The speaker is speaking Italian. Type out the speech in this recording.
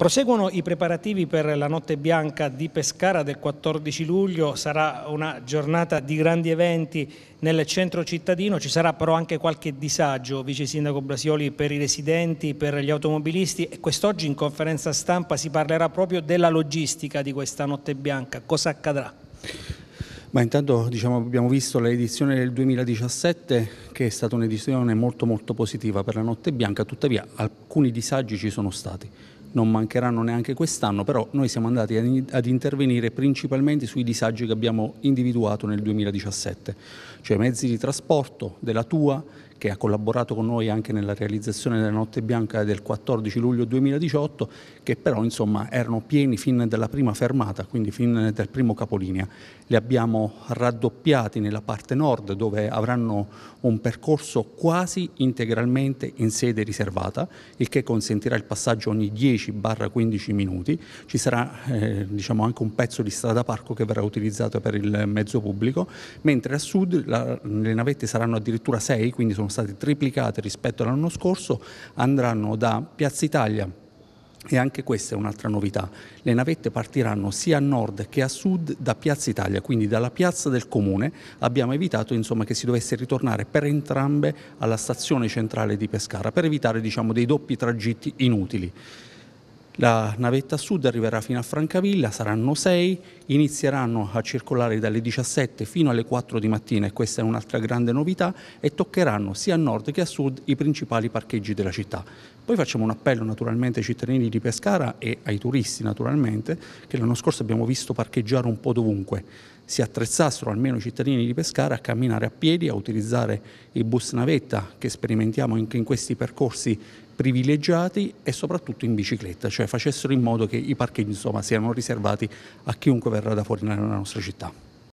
Proseguono i preparativi per la notte bianca di Pescara del 14 luglio, sarà una giornata di grandi eventi nel centro cittadino, ci sarà però anche qualche disagio, Vice Sindaco Blasioli, per i residenti, per gli automobilisti e quest'oggi in conferenza stampa si parlerà proprio della logistica di questa notte bianca, cosa accadrà? Ma intanto diciamo, abbiamo visto l'edizione del 2017 che è stata un'edizione molto molto positiva per la notte bianca, tuttavia alcuni disagi ci sono stati non mancheranno neanche quest'anno, però noi siamo andati ad intervenire principalmente sui disagi che abbiamo individuato nel 2017, cioè mezzi di trasporto della TUA che ha collaborato con noi anche nella realizzazione della Notte Bianca del 14 luglio 2018, che però insomma, erano pieni fin dalla prima fermata, quindi fin dal primo capolinea. Li abbiamo raddoppiati nella parte nord dove avranno un percorso quasi integralmente in sede riservata, il che consentirà il passaggio ogni 10-15 minuti. Ci sarà eh, diciamo anche un pezzo di strada parco che verrà utilizzato per il mezzo pubblico, mentre a sud la, le navette saranno addirittura 6, quindi sono state triplicate rispetto all'anno scorso, andranno da Piazza Italia e anche questa è un'altra novità. Le navette partiranno sia a nord che a sud da Piazza Italia, quindi dalla piazza del comune abbiamo evitato insomma, che si dovesse ritornare per entrambe alla stazione centrale di Pescara per evitare diciamo, dei doppi tragitti inutili. La navetta sud arriverà fino a Francavilla, saranno 6, inizieranno a circolare dalle 17 fino alle 4 di mattina e questa è un'altra grande novità e toccheranno sia a nord che a sud i principali parcheggi della città. Poi facciamo un appello naturalmente ai cittadini di Pescara e ai turisti naturalmente che l'anno scorso abbiamo visto parcheggiare un po' dovunque si attrezzassero almeno i cittadini di Pescara a camminare a piedi, a utilizzare i bus navetta che sperimentiamo anche in questi percorsi privilegiati e soprattutto in bicicletta, cioè facessero in modo che i parcheggi insomma, siano riservati a chiunque verrà da fuori nella nostra città.